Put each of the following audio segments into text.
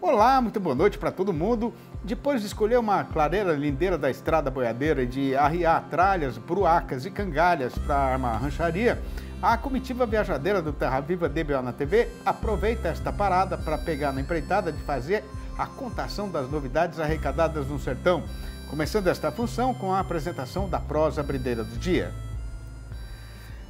Olá, muito boa noite para todo mundo. Depois de escolher uma clareira lindeira da estrada boiadeira e de arriar tralhas, bruacas e cangalhas para uma rancharia, a comitiva viajadeira do Terra Viva DBO na TV aproveita esta parada para pegar na empreitada de fazer a contação das novidades arrecadadas no sertão, começando esta função com a apresentação da prosa brideira do dia.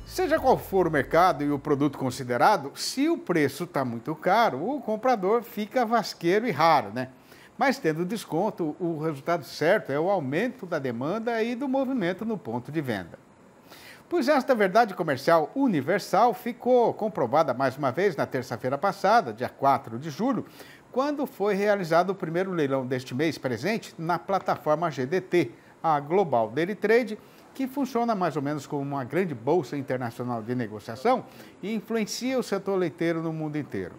Seja qual for o mercado e o produto considerado, se o preço está muito caro, o comprador fica vasqueiro e raro, né? Mas tendo desconto, o resultado certo é o aumento da demanda e do movimento no ponto de venda. Pois esta verdade comercial universal ficou comprovada mais uma vez na terça-feira passada, dia 4 de julho, quando foi realizado o primeiro leilão deste mês presente na plataforma GDT, a Global Daily Trade, que funciona mais ou menos como uma grande bolsa internacional de negociação e influencia o setor leiteiro no mundo inteiro.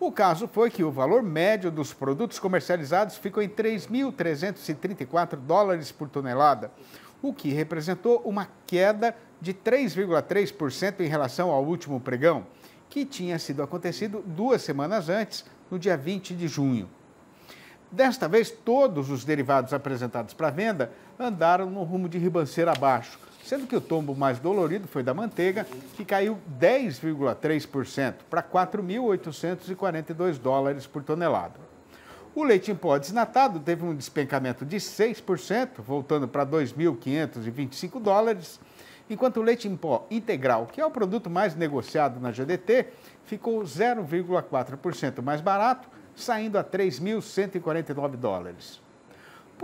O caso foi que o valor médio dos produtos comercializados ficou em 3.334 dólares por tonelada, o que representou uma queda de 3,3% em relação ao último pregão, que tinha sido acontecido duas semanas antes, no dia 20 de junho. Desta vez, todos os derivados apresentados para venda andaram no rumo de ribanceira abaixo, sendo que o tombo mais dolorido foi da manteiga, que caiu 10,3% para 4.842 dólares por tonelada. O leite em pó desnatado teve um despencamento de 6%, voltando para 2.525 dólares, enquanto o leite em pó integral, que é o produto mais negociado na GDT, ficou 0,4% mais barato, saindo a 3.149 dólares.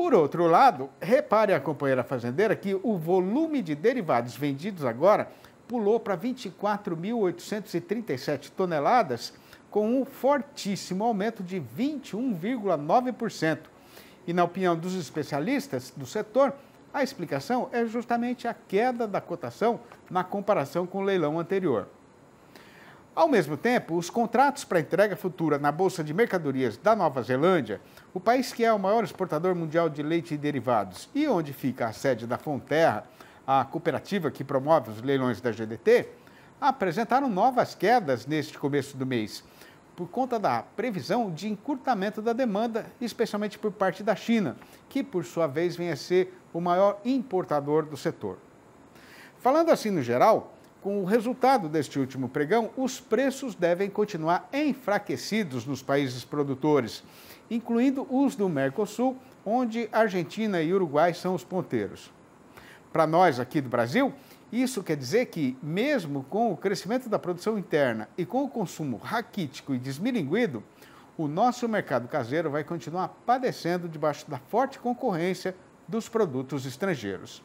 Por outro lado, repare a companheira fazendeira que o volume de derivados vendidos agora pulou para 24.837 toneladas, com um fortíssimo aumento de 21,9%. E, na opinião dos especialistas do setor, a explicação é justamente a queda da cotação na comparação com o leilão anterior. Ao mesmo tempo, os contratos para entrega futura na Bolsa de Mercadorias da Nova Zelândia, o país que é o maior exportador mundial de leite e derivados e onde fica a sede da Fonterra, a cooperativa que promove os leilões da GDT, apresentaram novas quedas neste começo do mês, por conta da previsão de encurtamento da demanda, especialmente por parte da China, que por sua vez vem a ser o maior importador do setor. Falando assim no geral, com o resultado deste último pregão, os preços devem continuar enfraquecidos nos países produtores, incluindo os do Mercosul, onde Argentina e Uruguai são os ponteiros. Para nós aqui do Brasil, isso quer dizer que, mesmo com o crescimento da produção interna e com o consumo raquítico e desmilinguido, o nosso mercado caseiro vai continuar padecendo debaixo da forte concorrência dos produtos estrangeiros.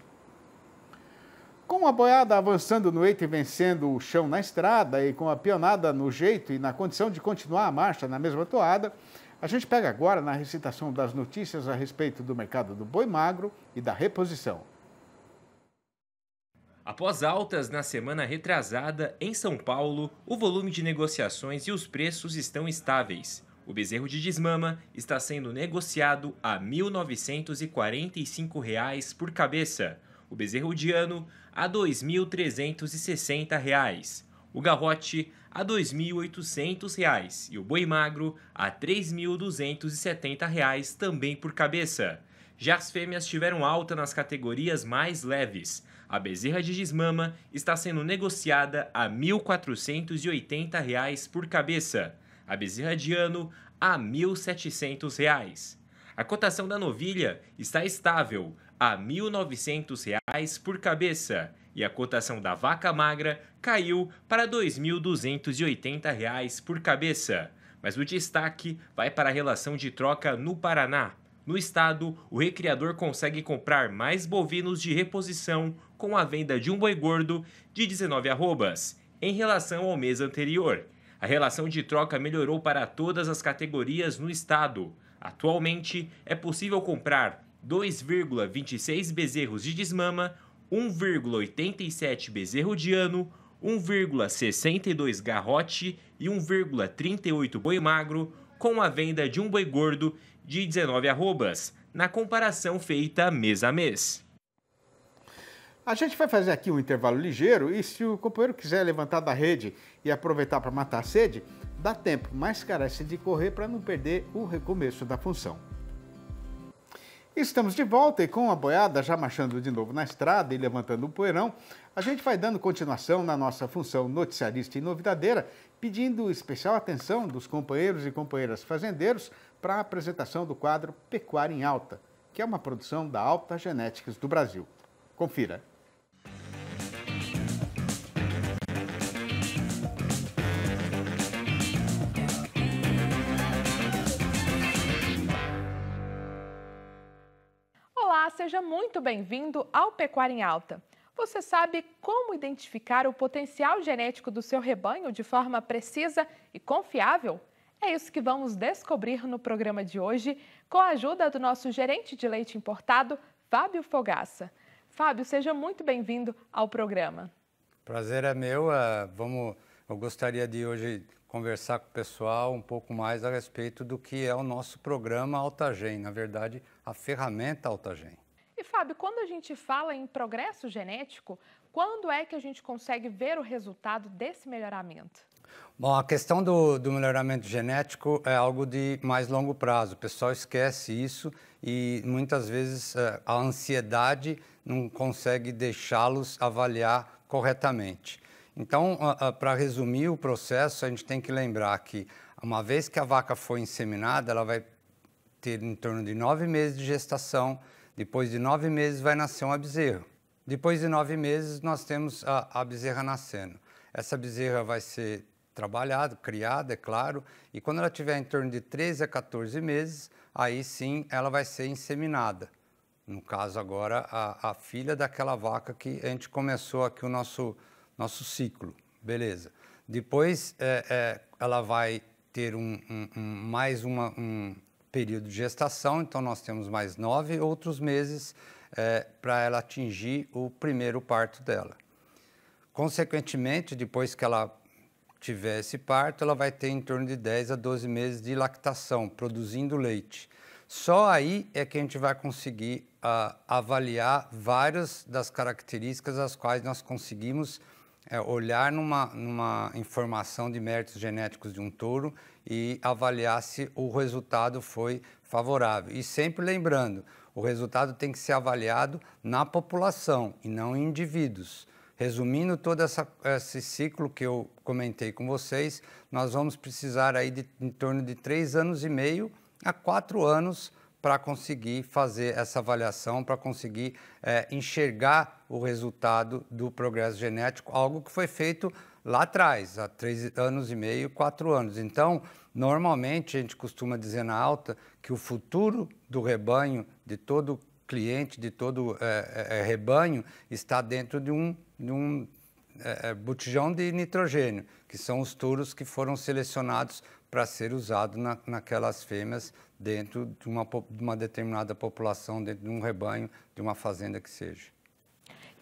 Com a boiada avançando no eito e vencendo o chão na estrada, e com a pionada no jeito e na condição de continuar a marcha na mesma toada, a gente pega agora na recitação das notícias a respeito do mercado do boi magro e da reposição. Após altas na semana retrasada, em São Paulo, o volume de negociações e os preços estão estáveis. O bezerro de desmama está sendo negociado a R$ 1.945 por cabeça o bezerro de ano a R$ 2.360, o garrote a R$ 2.800 e o boi magro a R$ 3.270 também por cabeça. Já as fêmeas tiveram alta nas categorias mais leves. A bezerra de gismama está sendo negociada a R$ 1.480 por cabeça. A bezerra de ano a R$ 1.700. A cotação da novilha está estável, a R$ 1.900 por cabeça e a cotação da vaca magra caiu para R$ 2.280 por cabeça. Mas o destaque vai para a relação de troca no Paraná. No estado, o recriador consegue comprar mais bovinos de reposição com a venda de um boi gordo de 19 arrobas, em relação ao mês anterior. A relação de troca melhorou para todas as categorias no estado. Atualmente, é possível comprar 2,26 bezerros de desmama, 1,87 bezerro de ano, 1,62 garrote e 1,38 boi magro, com a venda de um boi gordo de 19 arrobas, na comparação feita mês a mês. A gente vai fazer aqui um intervalo ligeiro e se o companheiro quiser levantar da rede e aproveitar para matar a sede, dá tempo, mas carece de correr para não perder o recomeço da função. Estamos de volta e com a boiada já marchando de novo na estrada e levantando o poeirão, a gente vai dando continuação na nossa função noticiarista e novidadeira, pedindo especial atenção dos companheiros e companheiras fazendeiros para a apresentação do quadro Pecuária em Alta, que é uma produção da Alta Genéticas do Brasil. Confira. seja muito bem-vindo ao Pecuária em Alta. Você sabe como identificar o potencial genético do seu rebanho de forma precisa e confiável? É isso que vamos descobrir no programa de hoje com a ajuda do nosso gerente de leite importado, Fábio Fogaça. Fábio, seja muito bem-vindo ao programa. Prazer é meu. Ah, vamos, eu gostaria de hoje conversar com o pessoal um pouco mais a respeito do que é o nosso programa AltaGen, na verdade, a ferramenta AltaGen. Fábio, quando a gente fala em progresso genético, quando é que a gente consegue ver o resultado desse melhoramento? Bom, a questão do, do, melhoramento genético é algo de mais longo prazo. O pessoal esquece isso e muitas vezes eh, a ansiedade não consegue deixá-los avaliar corretamente. Então, para resumir o processo, a gente tem que lembrar que uma vez que a vaca foi inseminada, ela vai ter em torno de nove meses de gestação, depois de nove meses vai nascer uma bezerra. Depois de nove meses nós temos a, a bezerra nascendo. Essa bezerra vai ser trabalhada, criada, é claro, e quando ela tiver em torno de 13 a 14 meses, aí sim ela vai ser inseminada. No caso agora, a, a filha daquela vaca que a gente começou aqui o nosso, nosso ciclo. Beleza. Depois é, é, ela vai ter um, um, um mais uma, um, período de gestação, então nós temos mais nove outros meses é, para ela atingir o primeiro parto dela. Consequentemente, depois que ela tiver esse parto, ela vai ter em torno de 10 a 12 meses de lactação, produzindo leite. Só aí é que a gente vai conseguir uh, avaliar várias das características as quais nós conseguimos é olhar numa, numa informação de méritos genéticos de um touro e avaliar se o resultado foi favorável. E sempre lembrando, o resultado tem que ser avaliado na população e não em indivíduos. Resumindo todo essa, esse ciclo que eu comentei com vocês, nós vamos precisar aí de em torno de três anos e meio a quatro anos para conseguir fazer essa avaliação, para conseguir é, enxergar o resultado do progresso genético, algo que foi feito lá atrás, há três anos e meio, quatro anos. Então, normalmente a gente costuma dizer na alta que o futuro do rebanho, de todo cliente, de todo é, é, é rebanho, está dentro de um, de um é, é, botijão de nitrogênio, que são os touros que foram selecionados para ser usado na, naquelas fêmeas dentro de uma, de uma determinada população, dentro de um rebanho, de uma fazenda que seja.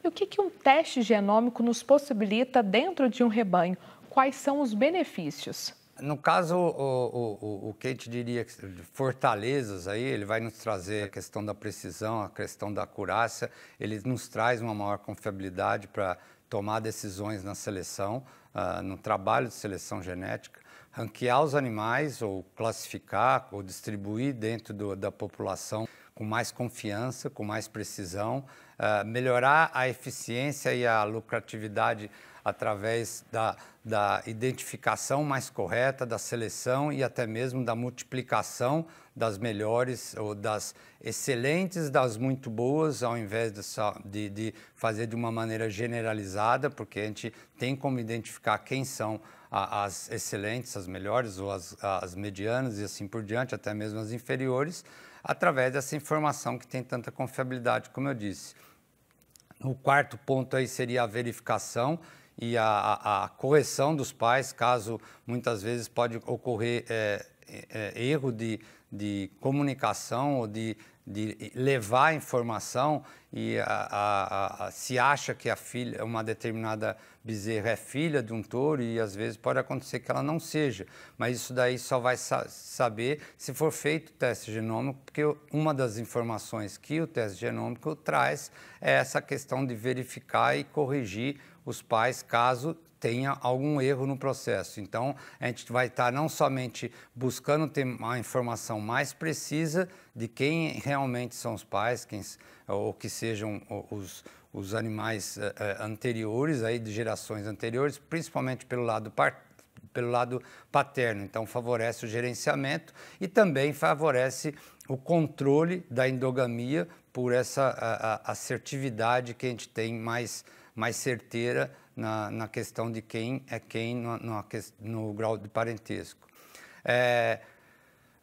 E o que, que um teste genômico nos possibilita dentro de um rebanho? Quais são os benefícios? No caso, o, o, o Kate diria fortalezas aí, ele vai nos trazer a questão da precisão, a questão da acurácia, ele nos traz uma maior confiabilidade para tomar decisões na seleção, uh, no trabalho de seleção genética ranquear os animais ou classificar ou distribuir dentro do, da população com mais confiança, com mais precisão, uh, melhorar a eficiência e a lucratividade através da, da identificação mais correta, da seleção e até mesmo da multiplicação das melhores ou das excelentes, das muito boas, ao invés de, de, de fazer de uma maneira generalizada, porque a gente tem como identificar quem são as excelentes, as melhores, ou as, as medianas e assim por diante, até mesmo as inferiores, através dessa informação que tem tanta confiabilidade, como eu disse. O quarto ponto aí seria a verificação e a, a, a correção dos pais, caso muitas vezes pode ocorrer é, é, é erro de, de comunicação ou de de levar a informação e a, a, a, se acha que a filha, uma determinada bezerra é filha de um touro e às vezes pode acontecer que ela não seja, mas isso daí só vai sa saber se for feito o teste genômico, porque uma das informações que o teste genômico traz é essa questão de verificar e corrigir os pais caso tenha algum erro no processo. Então, a gente vai estar tá não somente buscando ter uma informação mais precisa de quem realmente são os pais, quem, ou que sejam os, os animais eh, eh, anteriores, aí, de gerações anteriores, principalmente pelo lado pelo lado paterno. Então, favorece o gerenciamento e também favorece o controle da endogamia por essa a, a assertividade que a gente tem mais, mais certeira na, na questão de quem é quem no, no, no grau de parentesco. É,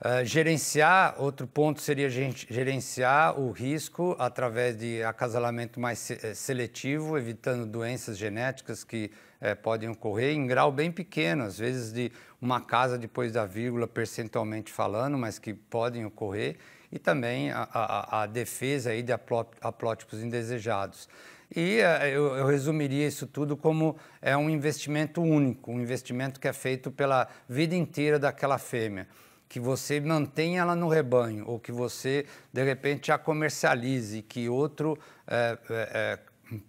é gerenciar, outro ponto seria gerenciar o risco através de acasalamento mais é, seletivo, evitando doenças genéticas que é, podem ocorrer em grau bem pequeno, às vezes de uma casa depois da vírgula, percentualmente falando, mas que podem ocorrer, e também a, a, a defesa aí de haplótipos indesejados. E eh, eu, eu, resumiria isso tudo como é um investimento único, um investimento que é feito pela vida inteira daquela fêmea. Que você mantenha ela no rebanho, ou que você, de repente, a comercialize, que outro é, é,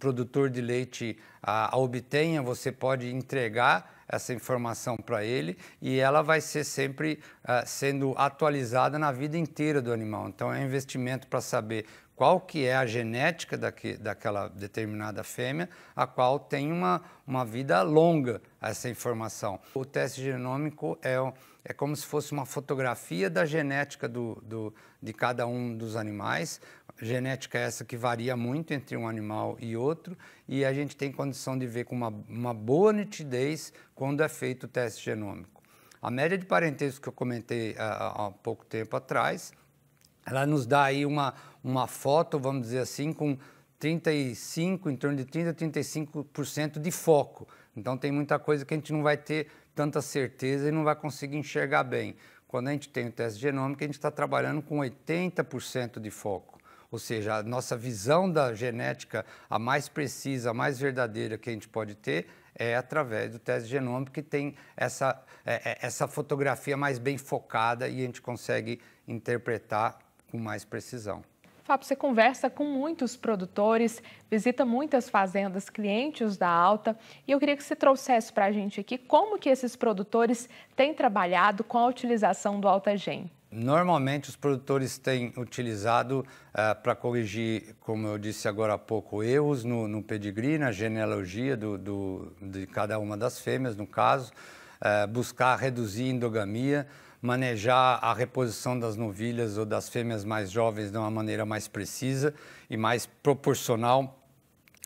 produtor de leite a, a obtenha, você pode entregar essa informação para ele e ela vai ser sempre uh, sendo atualizada na vida inteira do animal. Então, é um investimento para saber qual que é a genética daquela determinada fêmea, a qual tem uma, uma vida longa essa informação. O teste genômico é, é como se fosse uma fotografia da genética do, do, de cada um dos animais, genética é essa que varia muito entre um animal e outro, e a gente tem condição de ver com uma, uma boa nitidez quando é feito o teste genômico. A média de parentesco que eu comentei há, ah, ah, há pouco tempo atrás, ela nos dá aí uma, uma foto, vamos dizer assim, com 35, em torno de 30, 35% de foco. Então tem muita coisa que a gente não vai ter tanta certeza e não vai conseguir enxergar bem. Quando a gente tem o teste genômico, a gente está trabalhando com 80% de foco. Ou seja, a nossa visão da genética, a mais precisa, a mais verdadeira que a gente pode ter, é através do teste genômico que tem essa, é, é essa fotografia mais bem focada e a gente consegue interpretar com mais precisão. Fábio, você conversa com muitos produtores, visita muitas fazendas, clientes da Alta, e eu queria que você trouxesse para a gente aqui como que esses produtores têm trabalhado com a utilização do AltaGen. Normalmente os produtores têm utilizado uh, eh, para corrigir, como eu disse agora há pouco, erros no, no pedigree, na genealogia do, do, de cada uma das fêmeas, no caso, uh, buscar reduzir endogamia, manejar a reposição das novilhas ou das fêmeas mais jovens de uma maneira mais precisa e mais proporcional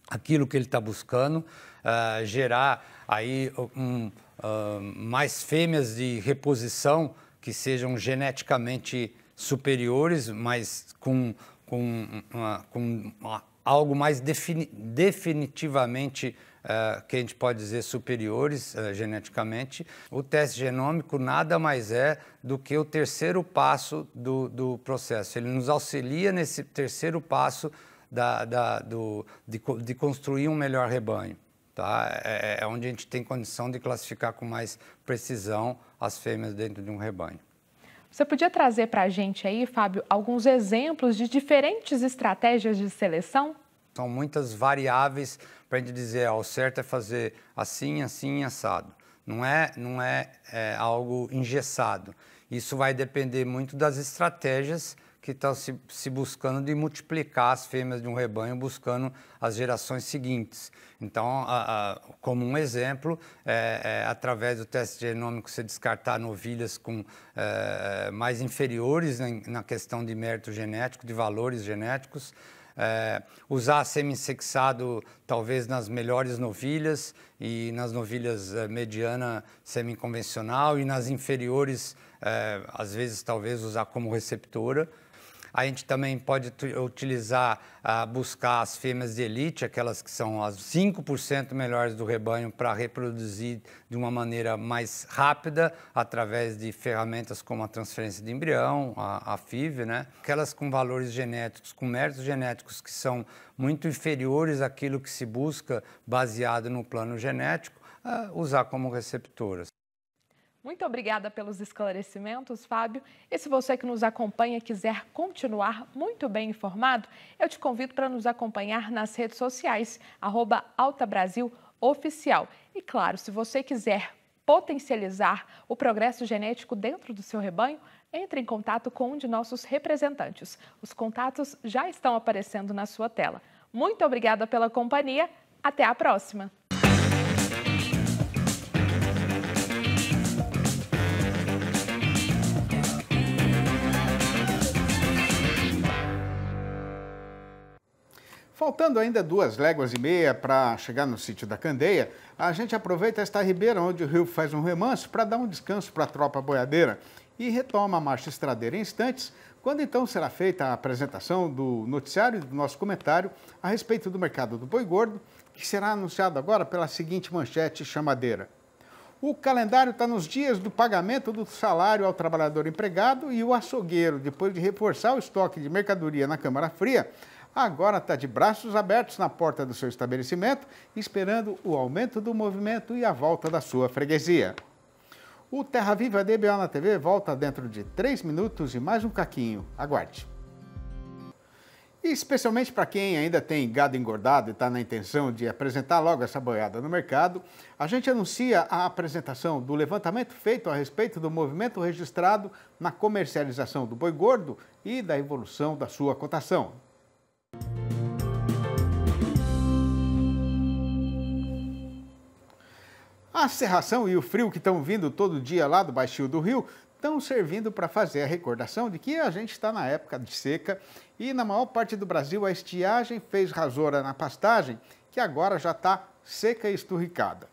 àquilo que ele está buscando, uh, gerar aí um, uh, mais fêmeas de reposição que sejam geneticamente superiores, mas com, com, uma, ah, com uma, ah, algo mais defini definitivamente ah, que a gente pode dizer superiores uh, geneticamente, o teste genômico nada mais é do que o terceiro passo do, do processo. Ele nos auxilia nesse terceiro passo da, da, do, de, de construir um melhor rebanho. Tá? É, é, é onde a gente tem condição de classificar com mais precisão as fêmeas dentro de um rebanho. Você podia trazer para a gente aí, Fábio, alguns exemplos de diferentes estratégias de seleção? são muitas variáveis para a gente dizer, ó, o certo é fazer assim, assim, assado. Não é, não é, é algo engessado. Isso vai depender muito das estratégias que estão se, se, buscando de multiplicar as fêmeas de um rebanho, buscando as gerações seguintes. Então, a, a, como um exemplo, é, é, através do teste genômico, você descartar novilhas com é, é mais inferiores na, né, na, questão de mérito genético, de valores genéticos, é, usar semi-sexado talvez nas melhores novilhas e nas novilhas é, mediana semi-convencional e nas inferiores, é, às vezes talvez usar como receptora. A gente também pode utilizar, uh, buscar as fêmeas de elite, aquelas que são as 5% melhores do rebanho, para reproduzir de uma maneira mais rápida, através de ferramentas como a transferência de embrião, a, a FIV, né? Aquelas com valores genéticos, com méritos genéticos que são muito inferiores àquilo que se busca baseado no plano genético, uh, usar como receptoras. Muito obrigada pelos esclarecimentos, Fábio. E se você que nos acompanha quiser continuar muito bem informado, eu te convido para nos acompanhar nas redes sociais, arroba E claro, se você quiser potencializar o progresso genético dentro do seu rebanho, entre em contato com um de nossos representantes. Os contatos já estão aparecendo na sua tela. Muito obrigada pela companhia. Até a próxima! Faltando ainda duas léguas e meia para chegar no sítio da Candeia, a gente aproveita esta ribeira onde o rio faz um remanso para dar um descanso para a tropa boiadeira e retoma a marcha estradeira em instantes, quando então será feita a apresentação do noticiário e do nosso comentário a respeito do mercado do boi gordo, que será anunciado agora pela seguinte manchete chamadeira. O calendário está nos dias do pagamento do salário ao trabalhador empregado e o açougueiro, depois de reforçar o estoque de mercadoria na Câmara Fria, agora está de braços abertos na porta do seu estabelecimento, esperando o aumento do movimento e a volta da sua freguesia. O Terra Viva DBO na TV volta dentro de 3 minutos e mais um caquinho. Aguarde! E especialmente para quem ainda tem gado engordado e está na intenção de apresentar logo essa boiada no mercado, a gente anuncia a apresentação do levantamento feito a respeito do movimento registrado na comercialização do boi gordo e da evolução da sua cotação. A serração e o frio que estão vindo todo dia lá do Baixio do Rio estão servindo para fazer a recordação de que a gente está na época de seca e na maior parte do Brasil a estiagem fez rasoura na pastagem que agora já está seca e esturricada.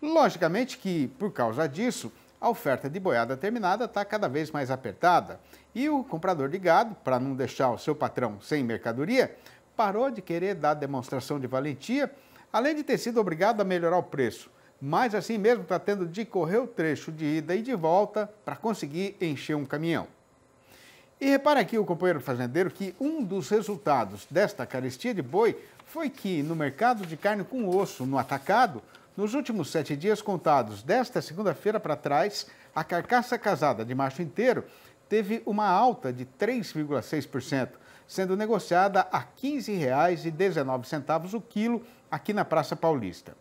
Logicamente que, por causa disso, a oferta de boiada terminada está cada vez mais apertada e o comprador de gado, para não deixar o seu patrão sem mercadoria, parou de querer dar demonstração de valentia, além de ter sido obrigado a melhorar o preço. Mas assim mesmo está tendo de correr o trecho de ida e de volta para conseguir encher um caminhão. E repara aqui o companheiro fazendeiro que um dos resultados desta carestia de boi foi que no mercado de carne com osso, no atacado, nos últimos sete dias contados desta segunda-feira para trás, a carcaça casada de macho inteiro teve uma alta de 3,6%, sendo negociada a R$ 15,19 o quilo aqui na Praça Paulista.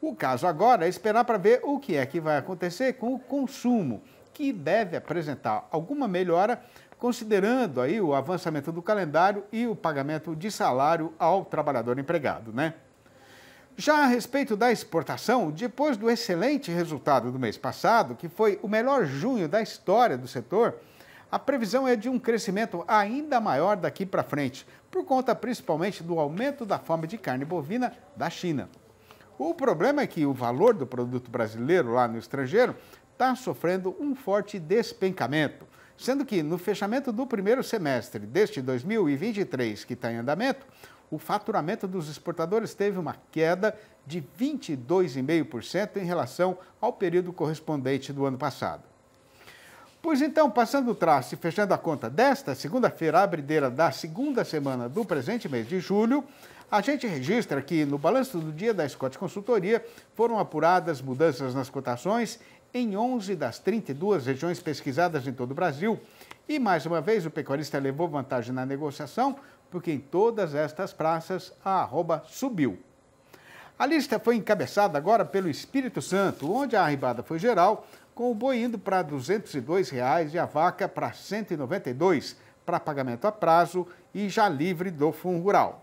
O caso agora é esperar para ver o que é que vai acontecer com o consumo, que deve apresentar alguma melhora, considerando aí o avançamento do calendário e o pagamento de salário ao trabalhador empregado, né? Já a respeito da exportação, depois do excelente resultado do mês passado, que foi o melhor junho da história do setor, a previsão é de um crescimento ainda maior daqui para frente, por conta principalmente do aumento da fome de carne bovina da China. O problema é que o valor do produto brasileiro lá no estrangeiro está sofrendo um forte despencamento, sendo que no fechamento do primeiro semestre deste 2023, que está em andamento, o faturamento dos exportadores teve uma queda de 22,5% em relação ao período correspondente do ano passado. Pois então, passando o traço e fechando a conta desta segunda-feira, abrideira da segunda semana do presente mês de julho, a gente registra que no balanço do dia da Scott Consultoria foram apuradas mudanças nas cotações em 11 das 32 regiões pesquisadas em todo o Brasil. E mais uma vez o pecuarista levou vantagem na negociação, porque em todas estas praças a arroba subiu. A lista foi encabeçada agora pelo Espírito Santo, onde a arribada foi geral, com o boi indo para R$ 202 reais e a vaca para R$ 192 para pagamento a prazo e já livre do fundo rural.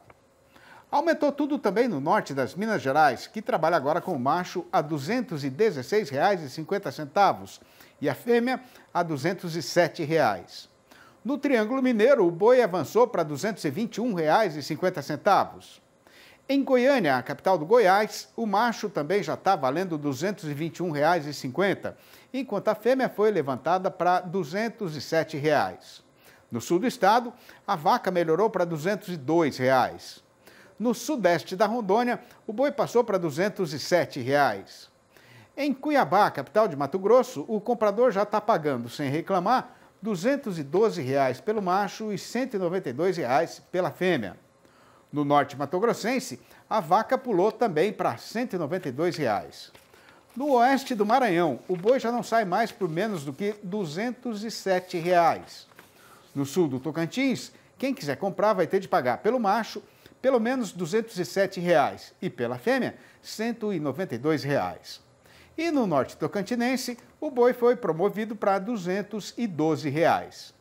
Aumentou tudo também no norte das Minas Gerais, que trabalha agora com o macho a R$ 216,50 e a fêmea a R$ 207. Reais. No Triângulo Mineiro, o boi avançou para R$ 221,50. Em Goiânia, a capital do Goiás, o macho também já está valendo R$ 221,50, enquanto a fêmea foi levantada para R$ 207. Reais. No sul do estado, a vaca melhorou para R$ 202. Reais. No sudeste da Rondônia, o boi passou para R$ 207. Reais. Em Cuiabá, capital de Mato Grosso, o comprador já está pagando, sem reclamar, R$ 212,00 pelo macho e R$ 192,00 pela fêmea. No norte matogrossense, a vaca pulou também para R$ 192,00. No oeste do Maranhão, o boi já não sai mais por menos do que R$ 207,00. No sul do Tocantins, quem quiser comprar vai ter de pagar pelo macho pelo menos R$ 207,00 e pela fêmea R$ 192,00. E no norte tocantinense, o boi foi promovido para R$ 212. Reais.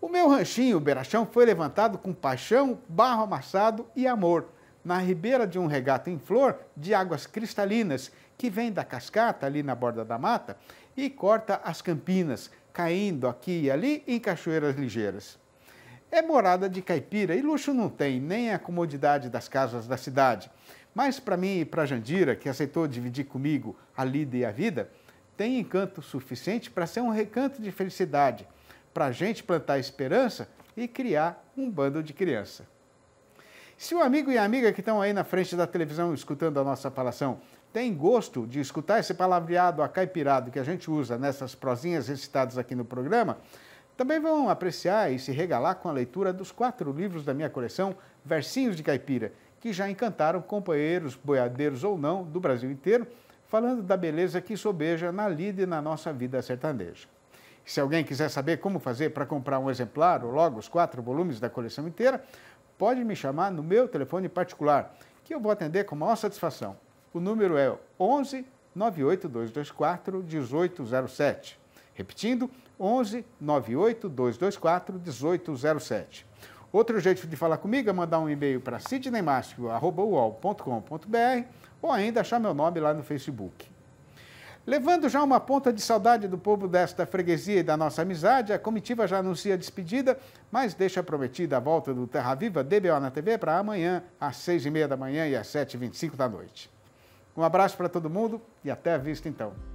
O meu ranchinho, o foi levantado com paixão, barro amassado e amor, na ribeira de um regato em flor de águas cristalinas, que vem da cascata ali na borda da mata e corta as campinas, caindo aqui e ali em cachoeiras ligeiras. É morada de caipira e luxo não tem, nem a é comodidade das casas da cidade. Mas para mim e para Jandira, que aceitou dividir comigo a lida e a vida, tem encanto suficiente para ser um recanto de felicidade, para a gente plantar esperança e criar um bando de criança. Se o amigo e a amiga que estão aí na frente da televisão escutando a nossa falação tem gosto de escutar esse palavreado acaipirado que a gente usa nessas prosinhas recitadas aqui no programa, também vão apreciar e se regalar com a leitura dos quatro livros da minha coleção Versinhos de Caipira, que já encantaram companheiros, boiadeiros ou não, do Brasil inteiro, falando da beleza que sobeja na lida e na nossa vida sertaneja. Se alguém quiser saber como fazer para comprar um exemplar ou logo os quatro volumes da coleção inteira, pode me chamar no meu telefone particular, que eu vou atender com a maior satisfação. O número é 11 98224 1807. Repetindo, 11 98224 1807. Outro jeito de falar comigo é mandar um e-mail para sidneymasco.com.br ou ainda achar meu nome lá no Facebook. Levando já uma ponta de saudade do povo desta freguesia e da nossa amizade, a comitiva já anuncia a despedida, mas deixa prometida a volta do Terra Viva DBO na TV para amanhã, às seis e meia da manhã e às sete e vinte e cinco da noite. Um abraço para todo mundo e até a vista então.